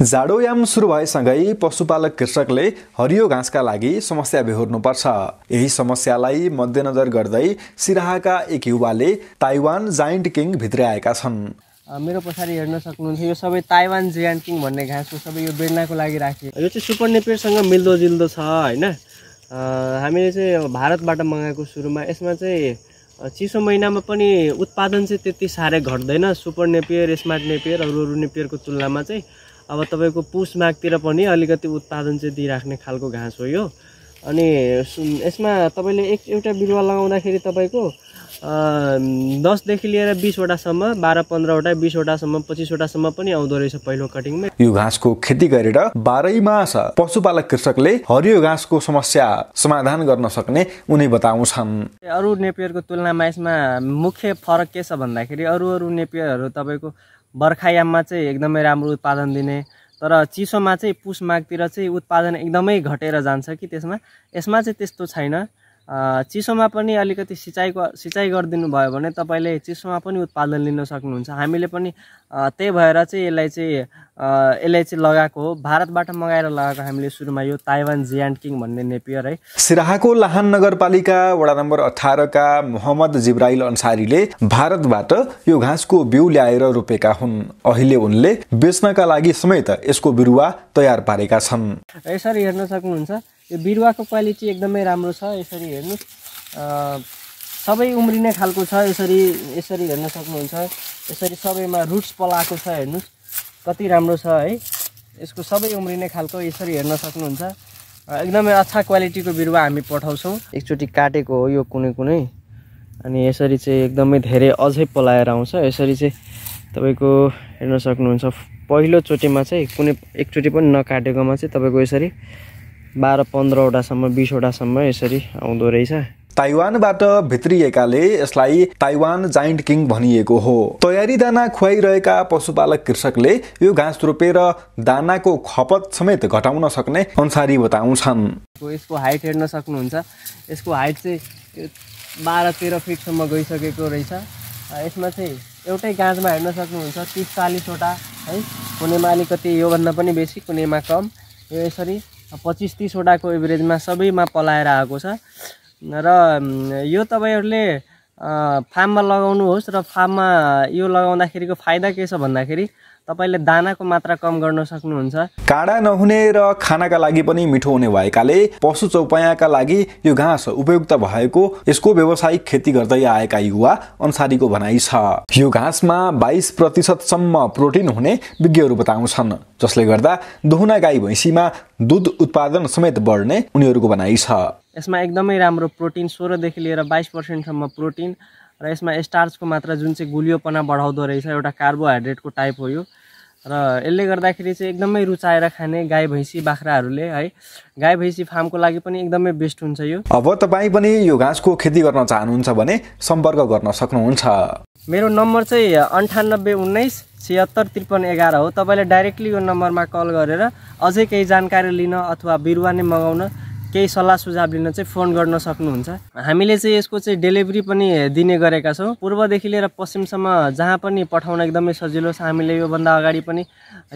जाडोयाम सुरु भएसँगै पशुपालक कृषकले हरियो घाँसका लागि समस्या बेहोर्नुपर्छ यही समस्यालाई मध्यनजर गर्दै सिराहाका एक युवाले ताइवान जायन्ट किङ आएका छन् मेरो पछाडि हेर्न सक्नुहुन्छ यो सबै ताइवान जायन्ट किङ भन्ने घाँस हो सबै यो बेड्नाको लागि राखियो यो चाहिँ सुपर नेपेडसँग मिल्दोजुल्दो छ होइन हामीले चाहिँ भारतबाट मगाएको सुरुमा यसमा चाहिँ चिसो महिनामा पनि उत्पादन चाहिँ त्यति साह्रै घट्दैन सुपर नेपियर स्मार्ट नेपियर अरू अरू नेपियरको तुलनामा चाहिँ अब तपाईँको पुस माघतिर पनि अलिकति उत्पादन चाहिँ दिइराख्ने खालको घाँस हो यो अनि यसमा तपाईँले एक एउटा बिरुवा लगाउँदाखेरि तपाईँको दसदेखि लिएर बिसवटासम्म बाह्र पन्ध्रवटा बिसवटासम्म पच्चिसवटासम्म पनि आउँदो रहेछ पहिलो कटिङमा यो घाँसको खेती गरेर बाह्रै मास पशुपालक कृषकले हरियो घाँसको समस्या समाधान गर्न सक्ने उनी बताउँछन् अरू नेपियरको तुलनामा यसमा मुख्य फरक के छ भन्दाखेरि अरू अरू नेपियरहरू तपाईँको बर्खायाममा चाहिँ एकदमै राम्रो उत्पादन दिने तर चिसोमा चाहिँ पुस माघतिर चाहिँ उत्पादन एकदमै घटेर जान्छ कि त्यसमा यसमा चाहिँ त्यस्तो छैन चिसोमा पनि अलिकति सिँचाइको सिँचाइ गरिदिनु भयो भने तपाईँले चिसोमा पनि उत्पादन लिन सक्नुहुन्छ हामीले पनि त्यही भएर चाहिँ यसलाई चाहिँ यसलाई चाहिँ लगाएको हो भारतबाट मगाएर लगाएको हामीले सुरुमा यो ताइवान जियान्ट किङ भन्ने नेपियर है सिराहाको लाहान नगरपालिका वडा नम्बर अठारका मोहम्मद जिब्राइल अन्सारीले भारतबाट यो घाँसको बिउ ल्याएर रोपेका हुन् अहिले उनले बेच्नका लागि समेत यसको बिरुवा तयार पारेका छन् यसरी हेर्न सक्नुहुन्छ यो बिरुवाको क्वालिटी एकदमै राम्रो छ यसरी हेर्नु सबै उम्रिने खालको छ यसरी यसरी हेर्न सक्नुहुन्छ यसरी सबैमा रुट्स पलाएको छ हेर्नुहोस् कति राम्रो छ है यसको सबै उम्रिने खालको यसरी हेर्न सक्नुहुन्छ एकदमै अच्छा क्वालिटीको बिरुवा हामी पठाउँछौँ एकचोटि काटेको हो यो कुनै कुनै अनि यसरी चाहिँ एकदमै धेरै अझै पलाएर आउँछ यसरी चाहिँ तपाईँको हेर्न सक्नुहुन्छ पहिलोचोटिमा चाहिँ कुनै एकचोटि पनि नकाटेकोमा चाहिँ तपाईँको यसरी बाह्र पन्ध्रवटासम्म बिसवटासम्म यसरी आउँदो रहेछ ताइवानबाट भित्रिएकाले यसलाई ताइवान जाइन्ट किङ भनिएको हो तयारी दाना खुवाइरहेका पशुपालक कृषकले यो घाँस रोपेर दानाको खपत समेत घटाउन सक्ने अनुसारी बताउँछन् यसको हाइट हेर्न सक्नुहुन्छ यसको हाइट चाहिँ बाह्र तेह्र फिटसम्म गइसकेको रहेछ यसमा चाहिँ एउटै गाँजमा हेर्न सक्नुहुन्छ तिस चालिसवटा है कुनैमा अलिकति योभन्दा पनि बेसी कुनैमा कम यो यसरी पच्चिस तिसवटाको एभरेजमा सबैमा पलाएर आएको छ र यो तपाईँहरूले फार्ममा लगाउनुहोस् र फार्ममा यो लगाउँदाखेरिको फाइदा के छ भन्दाखेरि तपाईँले दानाको मात्रा कम गर्न सक्नुहुन्छ काँडा नहुने र खानाका लागि पनि मिठो हुने भएकाले पशु चौपायाका लागि यो घाँस उपयुक्त भएको यसको व्यावसायिक खेती गर्दै आएका युवा अन्सारीको भनाइ छ यो घाँसमा बाइस प्रतिशतसम्म प्रोटिन हुने विज्ञहरू बताउँछन् जसले गर्दा दुहुना गाई भैँसीमा दुध उत्पादन समेत बढ्ने उनीहरूको भनाइ छ यसमा एकदमै राम्रो प्रोटिन सोह्रदेखि लिएर बाइस पर्सेन्टसम्म प्रोटिन र यसमा स्टार्चको मात्रा जुन चाहिँ गुलियोपना बढाउँदो रहेछ एउटा कार्बोहाइड्रेटको टाइप हो यो र यसले गर्दाखेरि चाहिँ एकदमै रुचाएर खाने गाई भैँसी बाख्राहरूले है गाई भैँसी फार्मको लागि पनि एकदमै बेस्ट हुन्छ यो अब तपाईँ पनि यो घाँसको खेती गर्न चाहनुहुन्छ भने सम्पर्क गर्न सक्नुहुन्छ मेरो नम्बर चाहिँ अन्ठानब्बे उन्नाइस छिहत्तर त्रिपन्न एघार हो तपाईँले डाइरेक्टली यो नम्बरमा कल गरेर अझै केही जानकारी लिन अथवा बिरुवा नै मगाउन केही सल्लाह सुझाव लिन चाहिँ फोन गर्न सक्नुहुन्छ हामीले चाहिँ यसको चाहिँ डेलिभरी पनि दिने गरेका छौँ पूर्वदेखि लिएर पश्चिमसम्म जहाँ पनि पठाउन एकदमै सजिलो छ हामीले योभन्दा अगाडि पनि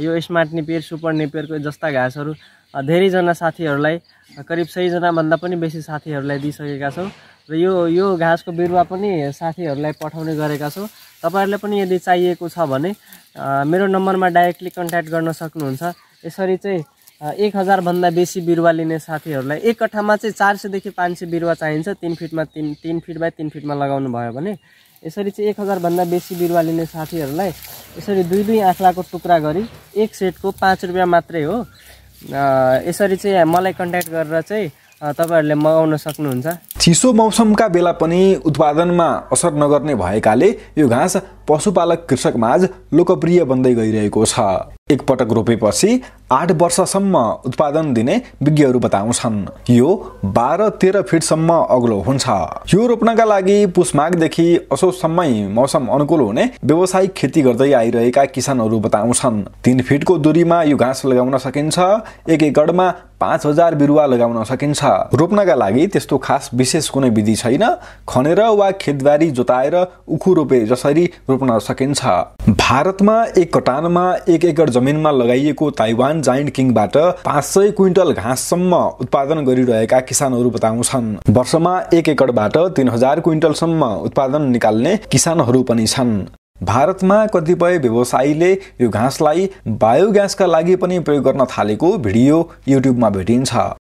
यो स्मार्ट निपेयर सुपर निपेयरको जस्ता घाँसहरू धेरैजना साथीहरूलाई करिब सयजनाभन्दा पनि बेसी साथीहरूलाई दिइसकेका छौँ र यो यो घाँसको बिरुवा पनि साथीहरूलाई पठाउने गरेका छौँ तपाईँहरूले पनि यदि चाहिएको छ भने मेरो नम्बरमा डाइरेक्टली कन्ट्याक्ट गर्न सक्नुहुन्छ यसरी चाहिँ एक हजारभन्दा बेसी बिरुवा लिने साथीहरूलाई एक कट्ठामा चाहिँ चार सयदेखि पाँच सय बिरुवा चाहिन्छ तिन फिटमा तिन तिन फिट बाई तिन फिटमा लगाउनु भयो भने यसरी चाहिँ एक हजारभन्दा बेसी बिरुवा लिने साथीहरूलाई यसरी दुई दुई आँखाको टुक्रा गरी एक सेटको पाँच रुपियाँ मात्रै हो यसरी चाहिँ मलाई कन्ट्याक्ट गरेर चाहिँ तपाईँहरूले मगाउन सक्नुहुन्छ चिसो मौसमका बेला पनि उत्पादनमा असर नगर्ने भएकाले यो घाँस पशुपालक कृषकमाझ लोकप्रिय बन्दै गइरहेको छ एक पटक रोपेपछि आठ वर्षसम्म उत्पादन दिने विज्ञहरू बताउँछन् यो बाह्र तेह्र फिटसम्म अग्लो हुन्छ यो रोप्नका लागि पुसमागदेखि असोजसम्मै मौसम अनुकूल हुने व्यवसायिक खेती गर्दै आइरहेका किसानहरू बताउँछन् तिन फिटको दूरीमा यो घाँस लगाउन सकिन्छ एक एकड़मा पाँच हजार बिरुवा लगाउन सकिन्छ रोप्नका लागि त्यस्तो खास विशेष कुनै विधि छैन खनेर वा खेतबारी जोताएर उखु रोपे जसरी रोप्न सकिन्छ भारतमा एक कटानमा एक एकड जमिनमा लगाइएको ताइवान जाइन्ट किङबाट पाँच सय क्विन्टल घाँससम्म उत्पादन गरिरहेका किसानहरू बताउँछन् वर्षमा एक एकड़बाट तिन हजार क्विन्टलसम्म उत्पादन निकाल्ने किसानहरू पनि छन् भारतमा कतिपय व्यवसायीले यो घाँसलाई बायोग्यासका लागि पनि प्रयोग गर्न थालेको भिडियो युट्युबमा भेटिन्छ